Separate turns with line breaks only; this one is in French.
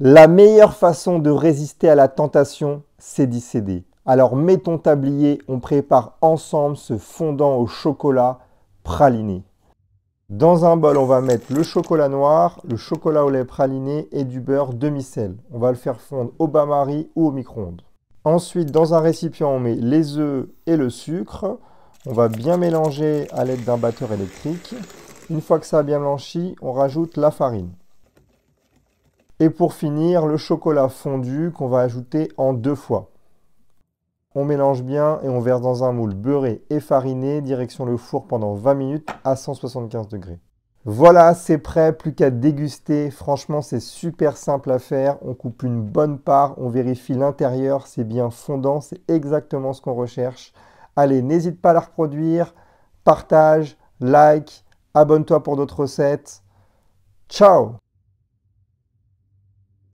La meilleure façon de résister à la tentation, c'est d'y céder. Alors mettons tablier, on prépare ensemble ce fondant au chocolat praliné. Dans un bol, on va mettre le chocolat noir, le chocolat au lait praliné et du beurre demi-sel. On va le faire fondre au bain-marie ou au micro-ondes. Ensuite, dans un récipient, on met les œufs et le sucre. On va bien mélanger à l'aide d'un batteur électrique. Une fois que ça a bien blanchi, on rajoute la farine. Et pour finir, le chocolat fondu qu'on va ajouter en deux fois. On mélange bien et on verse dans un moule beurré et fariné, direction le four pendant 20 minutes à 175 degrés. Voilà, c'est prêt, plus qu'à déguster. Franchement, c'est super simple à faire. On coupe une bonne part, on vérifie l'intérieur, c'est bien fondant, c'est exactement ce qu'on recherche. Allez, n'hésite pas à la reproduire. Partage, like, abonne-toi pour d'autres recettes. Ciao